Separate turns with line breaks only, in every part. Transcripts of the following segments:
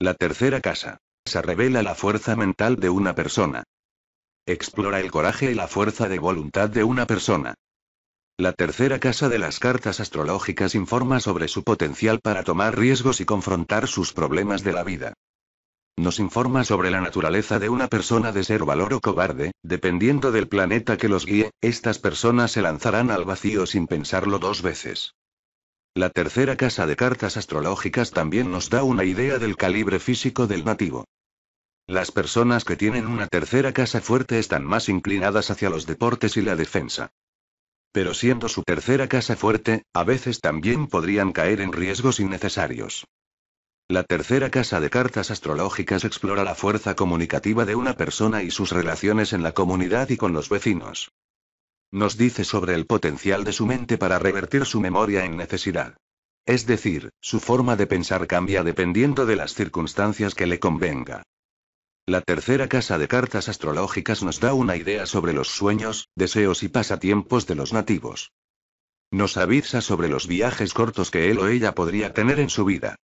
La tercera casa. Se revela la fuerza mental de una persona. Explora el coraje y la fuerza de voluntad de una persona. La tercera casa de las cartas astrológicas informa sobre su potencial para tomar riesgos y confrontar sus problemas de la vida. Nos informa sobre la naturaleza de una persona de ser valor o cobarde, dependiendo del planeta que los guíe, estas personas se lanzarán al vacío sin pensarlo dos veces. La tercera casa de cartas astrológicas también nos da una idea del calibre físico del nativo. Las personas que tienen una tercera casa fuerte están más inclinadas hacia los deportes y la defensa. Pero siendo su tercera casa fuerte, a veces también podrían caer en riesgos innecesarios. La tercera casa de cartas astrológicas explora la fuerza comunicativa de una persona y sus relaciones en la comunidad y con los vecinos. Nos dice sobre el potencial de su mente para revertir su memoria en necesidad. Es decir, su forma de pensar cambia dependiendo de las circunstancias que le convenga. La tercera casa de cartas astrológicas nos da una idea sobre los sueños, deseos y pasatiempos de los nativos. Nos avisa sobre los viajes cortos que él o ella podría tener en su vida.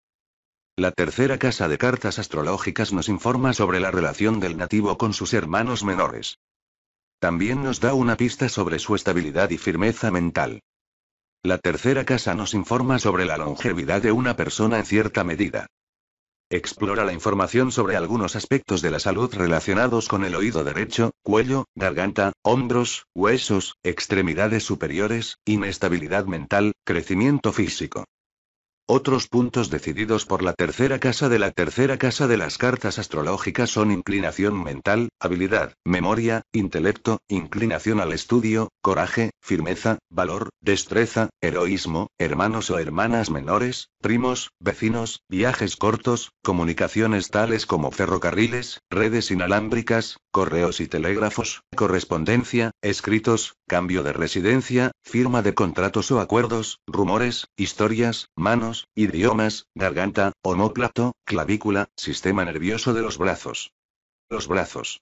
La tercera casa de cartas astrológicas nos informa sobre la relación del nativo con sus hermanos menores. También nos da una pista sobre su estabilidad y firmeza mental. La tercera casa nos informa sobre la longevidad de una persona en cierta medida. Explora la información sobre algunos aspectos de la salud relacionados con el oído derecho, cuello, garganta, hombros, huesos, extremidades superiores, inestabilidad mental, crecimiento físico. Otros puntos decididos por la tercera casa de la tercera casa de las cartas astrológicas son inclinación mental, habilidad, memoria, intelecto, inclinación al estudio, coraje, firmeza, valor, destreza, heroísmo, hermanos o hermanas menores, primos, vecinos, viajes cortos, comunicaciones tales como ferrocarriles, redes inalámbricas, correos y telégrafos, correspondencia, escritos, cambio de residencia, firma de contratos o acuerdos, rumores, historias, manos, idiomas, garganta, homóplato, clavícula, sistema nervioso de los brazos. Los brazos.